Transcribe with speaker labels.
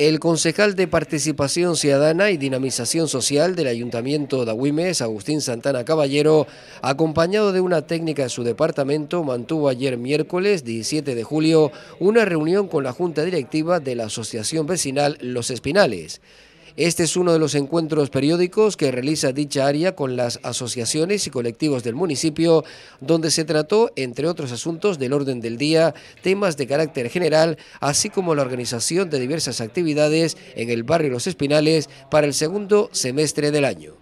Speaker 1: El concejal de Participación Ciudadana y Dinamización Social del Ayuntamiento de Agüimes, Agustín Santana Caballero, acompañado de una técnica de su departamento, mantuvo ayer miércoles 17 de julio una reunión con la Junta Directiva de la Asociación Vecinal Los Espinales. Este es uno de los encuentros periódicos que realiza dicha área con las asociaciones y colectivos del municipio, donde se trató, entre otros asuntos del orden del día, temas de carácter general, así como la organización de diversas actividades en el barrio Los Espinales para el segundo semestre del año.